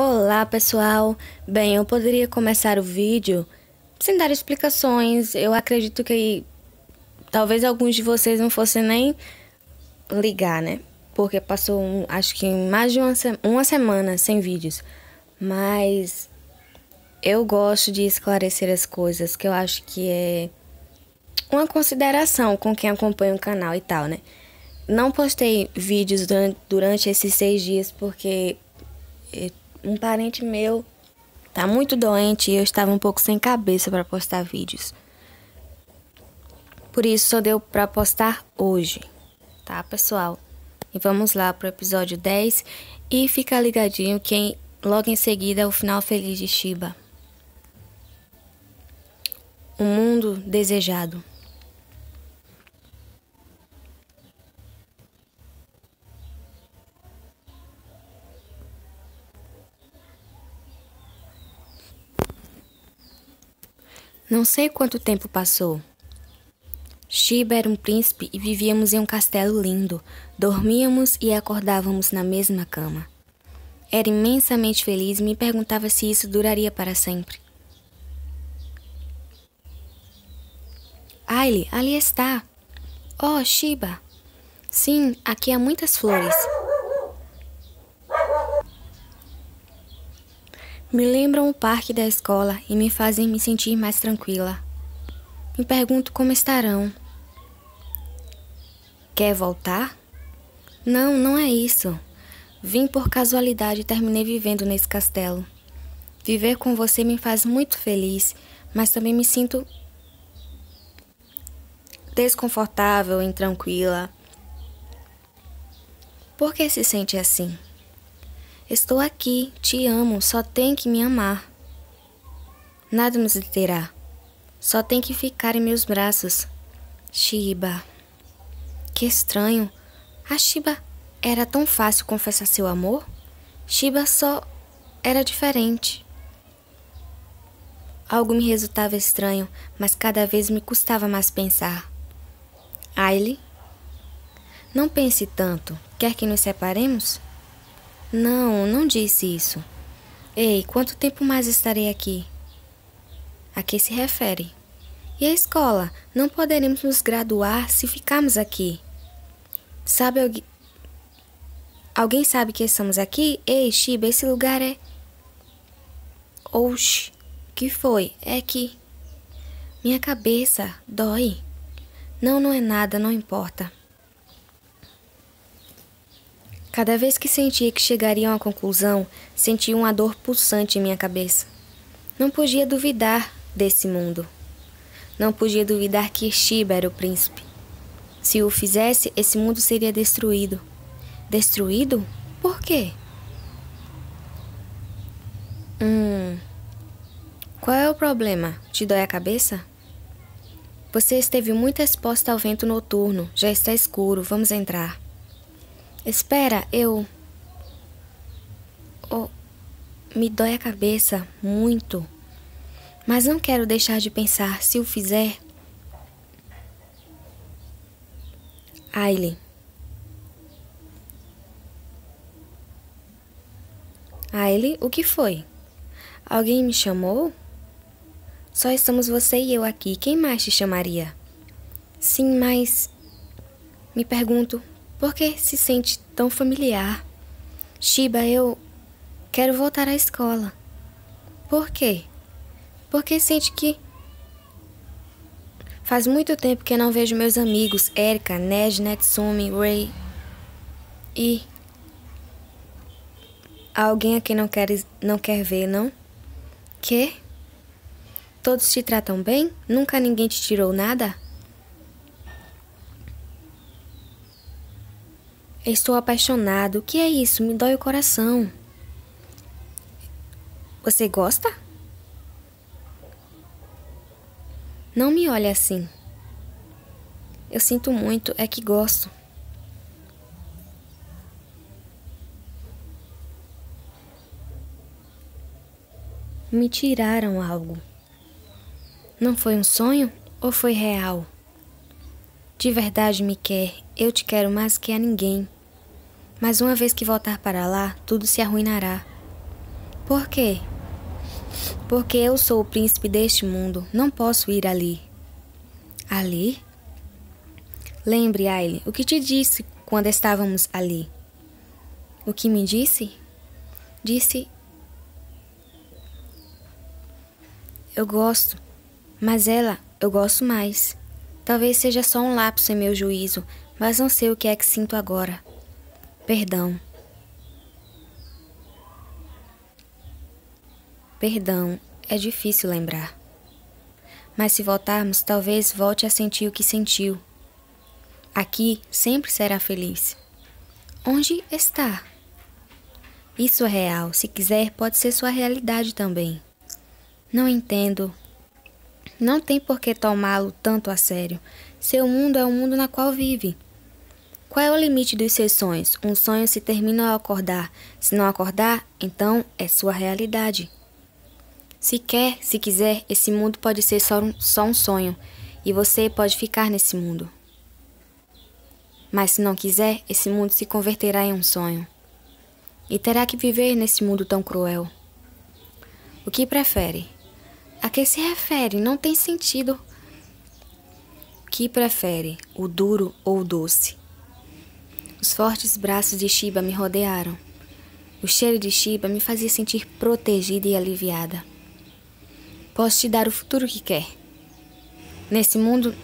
Olá pessoal! Bem, eu poderia começar o vídeo sem dar explicações. Eu acredito que talvez alguns de vocês não fossem nem ligar, né? Porque passou, um, acho que mais de uma, uma semana sem vídeos. Mas eu gosto de esclarecer as coisas, que eu acho que é uma consideração com quem acompanha o canal e tal, né? Não postei vídeos durante, durante esses seis dias porque um parente meu tá muito doente e eu estava um pouco sem cabeça para postar vídeos. Por isso só deu para postar hoje, tá, pessoal? E vamos lá pro episódio 10 e fica ligadinho que logo em seguida é o final feliz de Shiba. O mundo desejado. Não sei quanto tempo passou. Shiba era um príncipe e vivíamos em um castelo lindo. Dormíamos e acordávamos na mesma cama. Era imensamente feliz e me perguntava se isso duraria para sempre. Aile, ali está. Oh, Shiba. Sim, aqui há muitas flores. Me lembram o parque da escola e me fazem me sentir mais tranquila. Me pergunto como estarão. Quer voltar? Não, não é isso. Vim por casualidade e terminei vivendo nesse castelo. Viver com você me faz muito feliz, mas também me sinto desconfortável, intranquila. Por que se sente assim? Estou aqui, te amo, só tem que me amar. Nada nos deterá, só tem que ficar em meus braços. Shiba. Que estranho. A Shiba era tão fácil confessar seu amor? Shiba só era diferente. Algo me resultava estranho, mas cada vez me custava mais pensar. Aile? Não pense tanto. Quer que nos separemos? Não, não disse isso. Ei, quanto tempo mais estarei aqui? A que se refere? E a escola? Não poderemos nos graduar se ficarmos aqui. Sabe alguém. Alguém sabe que estamos aqui? Ei, Shiba, esse lugar é. Oxi, que foi? É que. Minha cabeça dói. Não, não é nada, não importa. Cada vez que sentia que chegariam à conclusão, sentia uma dor pulsante em minha cabeça. Não podia duvidar desse mundo. Não podia duvidar que Shiba era o príncipe. Se o fizesse, esse mundo seria destruído. Destruído? Por quê? Hum. Qual é o problema? Te dói a cabeça? Você esteve muito exposta ao vento noturno. Já está escuro. Vamos entrar. Espera, eu. Oh, me dói a cabeça muito. Mas não quero deixar de pensar se o fizer. Aileen. Aileen, o que foi? Alguém me chamou? Só estamos você e eu aqui. Quem mais te chamaria? Sim, mas. Me pergunto, por que se sente tão familiar? Shiba, eu quero voltar à escola. Por quê? Porque sente que. Faz muito tempo que não vejo meus amigos Erika, Ned, Netsumi, Ray. E. alguém aqui não quer, não quer ver, não? Que? Todos te tratam bem? Nunca ninguém te tirou nada? Estou apaixonado. O que é isso? Me dói o coração. Você gosta? Não me olhe assim. Eu sinto muito, é que gosto. Me tiraram algo. Não foi um sonho ou foi real? De verdade me quer, eu te quero mais que a ninguém. Mas uma vez que voltar para lá, tudo se arruinará. Por quê? Porque eu sou o príncipe deste mundo, não posso ir ali. Ali? Lembre, Aile, o que te disse quando estávamos ali. O que me disse? Disse. Eu gosto, mas ela eu gosto mais. Talvez seja só um lapso em meu juízo, mas não sei o que é que sinto agora. Perdão. Perdão é difícil lembrar. Mas se voltarmos, talvez volte a sentir o que sentiu. Aqui sempre será feliz. Onde está? Isso é real. Se quiser, pode ser sua realidade também. Não entendo. Não tem por que tomá-lo tanto a sério. Seu mundo é o mundo na qual vive. Qual é o limite dos seus sonhos? Um sonho se termina ao acordar. Se não acordar, então é sua realidade. Se quer, se quiser, esse mundo pode ser só um, só um sonho e você pode ficar nesse mundo. Mas se não quiser, esse mundo se converterá em um sonho e terá que viver nesse mundo tão cruel. O que prefere? A que se refere? Não tem sentido. O que prefere, o duro ou o doce? fortes braços de Shiba me rodearam. O cheiro de Shiba me fazia sentir protegida e aliviada. Posso te dar o futuro que quer. Nesse mundo,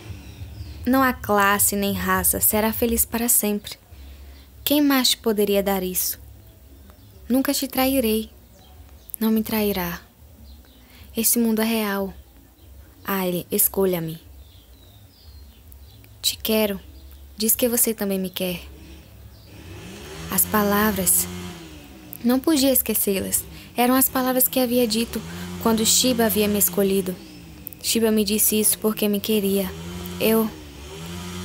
não há classe nem raça, será feliz para sempre. Quem mais te poderia dar isso? Nunca te trairei. Não me trairá. Esse mundo é real. Aile, escolha-me. Te quero. Diz que você também me quer. As palavras. Não podia esquecê-las. Eram as palavras que havia dito quando Shiba havia me escolhido. Shiba me disse isso porque me queria. Eu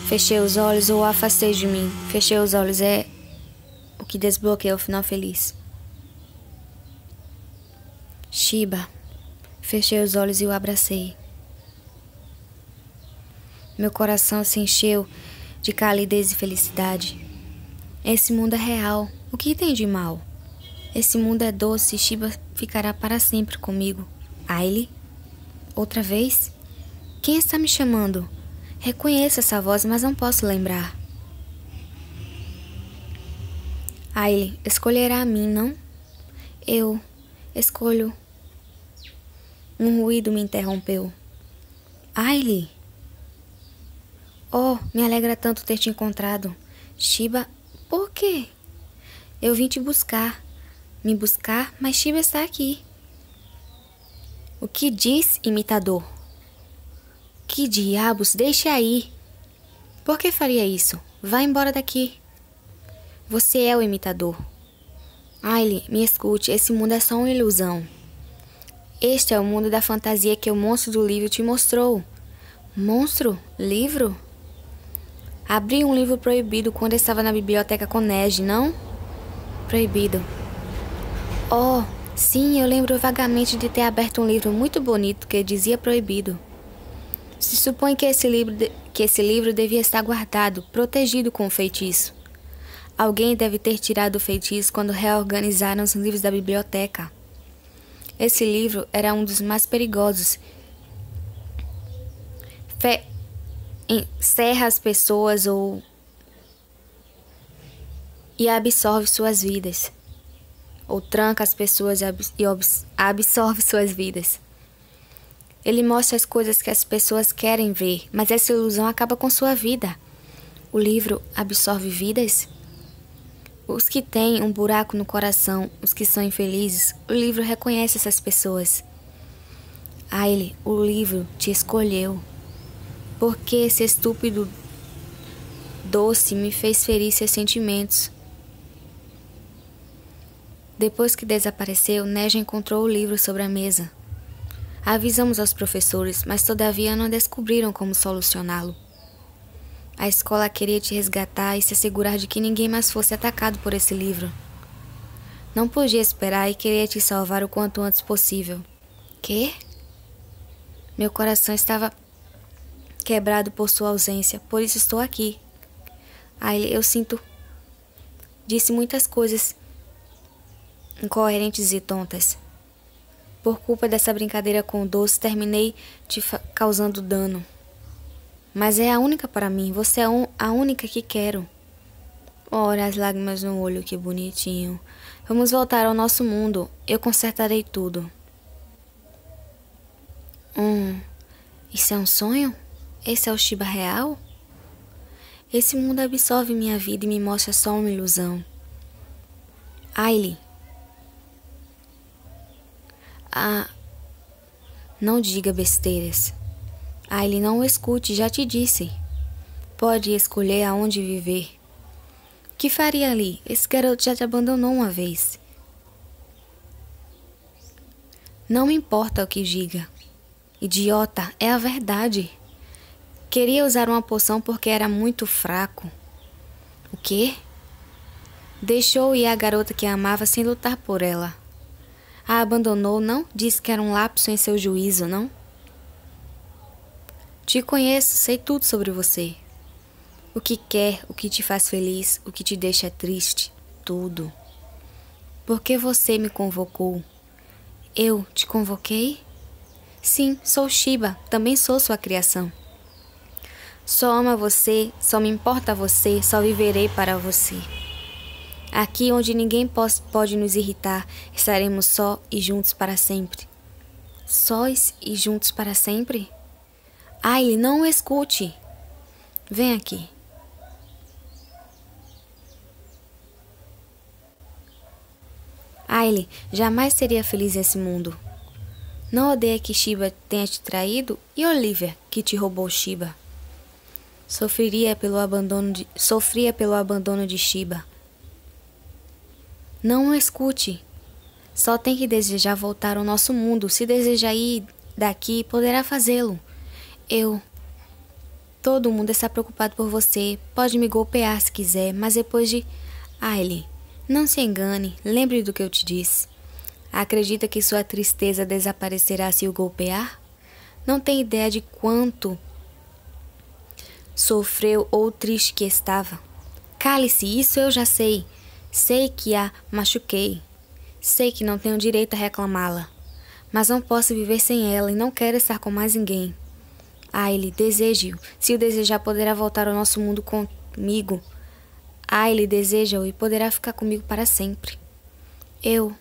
fechei os olhos ou afastei de mim. Fechei os olhos é o que desbloqueia o final feliz. Shiba. Fechei os olhos e o abracei. Meu coração se encheu de calidez e felicidade. Esse mundo é real. O que tem de mal? Esse mundo é doce. Shiba ficará para sempre comigo. Aile? Outra vez? Quem está me chamando? Reconheço essa voz, mas não posso lembrar. Aile, escolherá a mim, não? Eu escolho. Um ruído me interrompeu. Aile! Oh, me alegra tanto ter te encontrado. Shiba por quê? Eu vim te buscar. Me buscar, mas Shiva está aqui. O que diz, imitador? Que diabos, deixa aí. Por que faria isso? Vá embora daqui. Você é o imitador. Aileen, me escute, esse mundo é só uma ilusão. Este é o mundo da fantasia que o monstro do livro te mostrou. Monstro? Livro? Abri um livro proibido quando estava na biblioteca com Nege, não? Proibido. Oh, sim, eu lembro vagamente de ter aberto um livro muito bonito que dizia proibido. Se supõe que esse livro, de... que esse livro devia estar guardado, protegido com o feitiço. Alguém deve ter tirado o feitiço quando reorganizaram os livros da biblioteca. Esse livro era um dos mais perigosos. Fe encerra as pessoas ou e absorve suas vidas. Ou tranca as pessoas e absorve suas vidas. Ele mostra as coisas que as pessoas querem ver, mas essa ilusão acaba com sua vida. O livro absorve vidas? Os que têm um buraco no coração, os que são infelizes, o livro reconhece essas pessoas. A ah, ele, o livro te escolheu. Porque esse estúpido doce me fez ferir seus sentimentos. Depois que desapareceu, Neja encontrou o livro sobre a mesa. Avisamos aos professores, mas todavia não descobriram como solucioná-lo. A escola queria te resgatar e se assegurar de que ninguém mais fosse atacado por esse livro. Não podia esperar e queria te salvar o quanto antes possível. Quê? Meu coração estava quebrado por sua ausência, por isso estou aqui. Ai, eu sinto. Disse muitas coisas incoerentes e tontas. Por culpa dessa brincadeira com o doce, terminei te causando dano. Mas é a única para mim, você é um, a única que quero. Ora, as lágrimas no olho, que bonitinho. Vamos voltar ao nosso mundo, eu consertarei tudo. Hum, isso é um sonho? Esse é o Shiba real? Esse mundo absorve minha vida e me mostra só uma ilusão. Aile. Ah. Não diga besteiras. Aile, não o escute, já te disse. Pode escolher aonde viver. Que faria ali? Esse garoto já te abandonou uma vez. Não me importa o que diga. Idiota, é a verdade. Queria usar uma poção porque era muito fraco. O quê? Deixou ir a garota que a amava sem lutar por ela. A abandonou, não? Disse que era um lapso em seu juízo, não? Te conheço, sei tudo sobre você. O que quer, o que te faz feliz, o que te deixa triste, tudo. Por que você me convocou? Eu te convoquei? Sim, sou Shiba, também sou sua criação. Só ama você, só me importa você, só viverei para você. Aqui onde ninguém pode nos irritar, estaremos só e juntos para sempre. Sós e juntos para sempre? Ai, não escute. Vem aqui. Aile jamais seria feliz nesse mundo. Não odeia que Shiba tenha te traído e Olivia, que te roubou Shiba sofreria pelo abandono de, sofria pelo abandono de Shiba. Não o escute. Só tem que desejar voltar ao nosso mundo. Se desejar ir daqui, poderá fazê-lo. Eu. Todo mundo está preocupado por você. Pode me golpear se quiser, mas depois de. Aile, não se engane. Lembre do que eu te disse. Acredita que sua tristeza desaparecerá se o golpear? Não tem ideia de quanto sofreu ou triste que estava. Cale-se, isso eu já sei. Sei que a machuquei. Sei que não tenho direito a reclamá-la. Mas não posso viver sem ela e não quero estar com mais ninguém. Aile, desejo. Se o desejar, poderá voltar ao nosso mundo comigo. Aile, deseja-o e poderá ficar comigo para sempre. Eu.